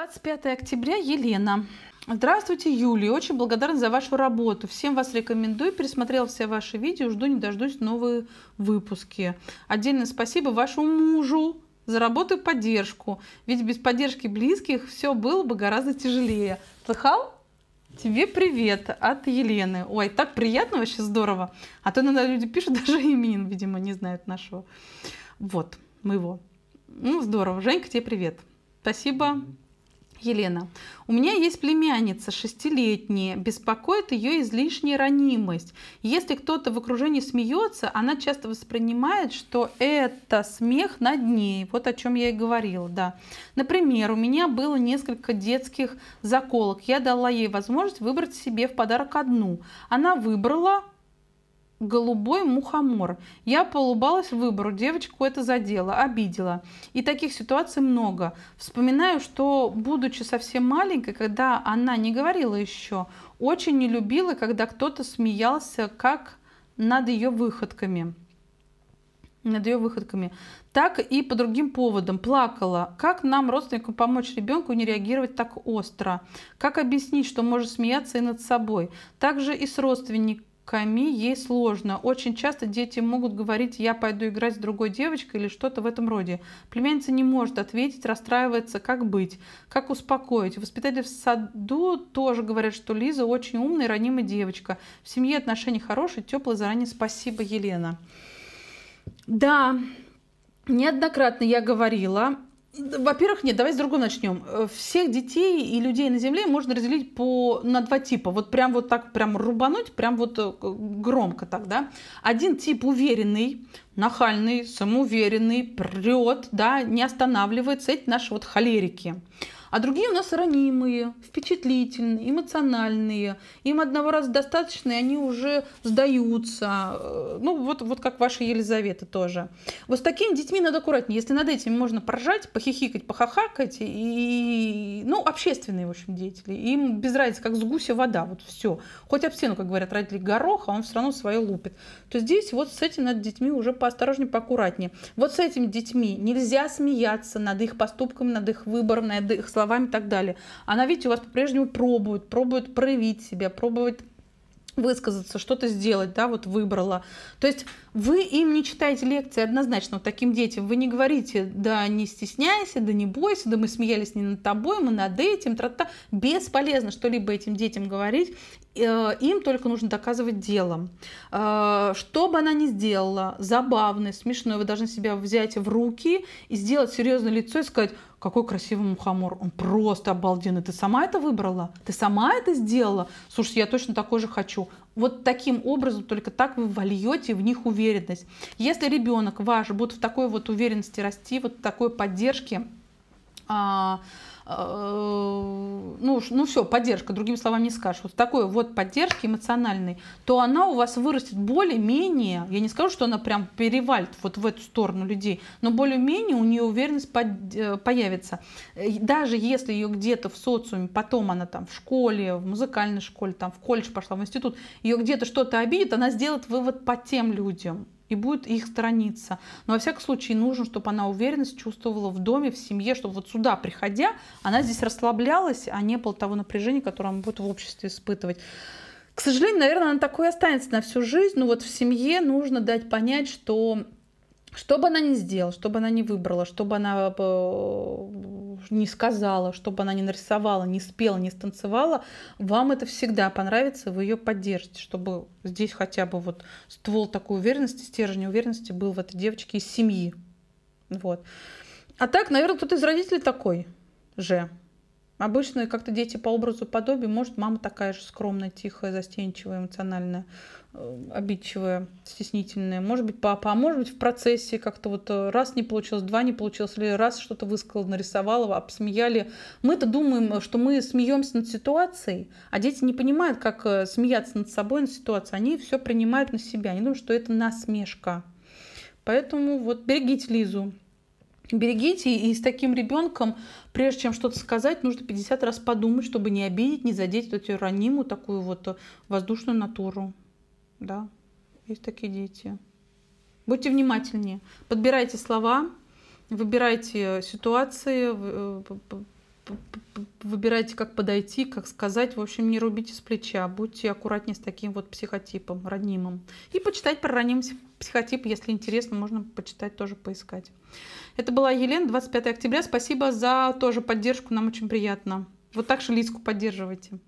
25 октября, Елена. Здравствуйте, Юлия. Очень благодарна за вашу работу. Всем вас рекомендую. Пересмотрел все ваши видео. Жду не дождусь новые выпуски. Отдельное спасибо вашему мужу за работу и поддержку. Ведь без поддержки близких все было бы гораздо тяжелее. Слыхал? Тебе привет от Елены. Ой, так приятно, вообще здорово. А то иногда люди пишут, даже имен, видимо, не знают нашего. Вот, моего. Ну, здорово. Женька, тебе привет. Спасибо. Елена, у меня есть племянница, шестилетняя, беспокоит ее излишняя ранимость. Если кто-то в окружении смеется, она часто воспринимает, что это смех над ней. Вот о чем я и говорила, да. Например, у меня было несколько детских заколок. Я дала ей возможность выбрать себе в подарок одну. Она выбрала голубой мухомор. Я полубалась выбору, девочку это задело, обидела. И таких ситуаций много. Вспоминаю, что, будучи совсем маленькой, когда она не говорила еще, очень не любила, когда кто-то смеялся, как над ее выходками над ее выходками, так и по другим поводам. Плакала. Как нам, родственникам, помочь ребенку не реагировать так остро? Как объяснить, что может смеяться и над собой? Также и с родственниками Ками ей сложно. Очень часто дети могут говорить «я пойду играть с другой девочкой» или что-то в этом роде. Племянница не может ответить, расстраивается, как быть, как успокоить. Воспитатели в саду тоже говорят, что Лиза очень умная и ранимая девочка. В семье отношения хорошие, теплые заранее. Спасибо, Елена. Да, неоднократно я говорила во-первых, нет, давай с другого начнем. Э, всех детей и людей на Земле можно разделить по, на два типа. Вот прям вот так прям рубануть, прям вот э, громко так, да. Один тип уверенный, нахальный, самоуверенный, прет, да, не останавливается. Эти наши вот холерики. А другие у нас ранимые, впечатлительные, эмоциональные. Им одного раза достаточно, и они уже сдаются. Э, ну, вот, вот как ваша Елизавета тоже. Вот с такими детьми надо аккуратнее. Если над этим можно поржать, похихикать, похахакать, и, ну, общественные, в общем, деятели. Им без разницы, как с гуся вода, вот все. Хоть об стену, как говорят родители, гороха он все равно свое лупит. То здесь вот с этим над детьми уже поосторожнее, поаккуратнее. Вот с этими детьми нельзя смеяться над их поступком, над их выбором, над их словами словами и так далее. Она, видите, у вас по-прежнему пробует, пробует проявить себя, пробует высказаться, что-то сделать, да, вот выбрала. То есть вы им не читаете лекции однозначно. Вот таким детям вы не говорите, да не стесняйся, да не бойся, да мы смеялись не над тобой, мы над этим, тра -та. Бесполезно что-либо этим детям говорить. Э, им только нужно доказывать делом. Э, что бы она ни сделала, забавное, смешное, вы должны себя взять в руки и сделать серьезное лицо и сказать, какой красивый мухомор, он просто обалденный. Ты сама это выбрала? Ты сама это сделала? Слушай, я точно такой же хочу. Вот таким образом, только так вы вольете в них уверенность. Если ребенок ваш будет в такой вот уверенности расти, вот в такой поддержке, а, а, ну, ну все, поддержка, другими словами не скажешь, вот такой вот поддержки эмоциональной, то она у вас вырастет более-менее, я не скажу, что она прям перевалит вот в эту сторону людей, но более-менее у нее уверенность под, э, появится. Э, даже если ее где-то в социуме, потом она там в школе, в музыкальной школе, там в колледж пошла, в институт, ее где-то что-то обидит, она сделает вывод по тем людям и будет их сторониться. Но во всяком случае нужно, чтобы она уверенность чувствовала в доме, в семье, чтобы вот сюда приходя, она здесь расслаблялась, а не было того напряжения, которое она будет в обществе испытывать. К сожалению, наверное, она такой останется на всю жизнь, но вот в семье нужно дать понять, что что бы она ни сделала, что бы она ни выбрала, что бы она э, не сказала, чтобы она не нарисовала, не спела, не станцевала, вам это всегда понравится, вы ее поддержите, чтобы здесь хотя бы вот ствол такой уверенности, стержень уверенности был в этой девочке из семьи. Вот. А так, наверное, кто-то из родителей такой же. Обычно как-то дети по образу подобию, может, мама такая же скромная, тихая, застенчивая, эмоциональная, э, обидчивая, стеснительная. Может быть, папа, а может быть, в процессе как-то вот э, раз не получилось, два не получилось, или раз что-то высказал, нарисовал, обсмеяли. Мы-то думаем, что мы смеемся над ситуацией, а дети не понимают, как э, смеяться над собой, над ситуацией. Они все принимают на себя. Они думают, что это насмешка. Поэтому вот берегите Лизу. Берегите, и с таким ребенком, прежде чем что-то сказать, нужно 50 раз подумать, чтобы не обидеть, не задеть вот эту ранимую такую вот э, воздушную натуру. Да, есть такие дети. Будьте внимательнее, подбирайте слова, выбирайте э, ситуации, э, выбирайте, как подойти, как сказать. В общем, не рубите с плеча. Будьте аккуратнее с таким вот психотипом, ранимым. И почитать про ранимый психотип, если интересно, можно почитать, тоже поискать. Это была Елена, 25 октября. Спасибо за тоже поддержку, нам очень приятно. Вот так же лиску поддерживайте.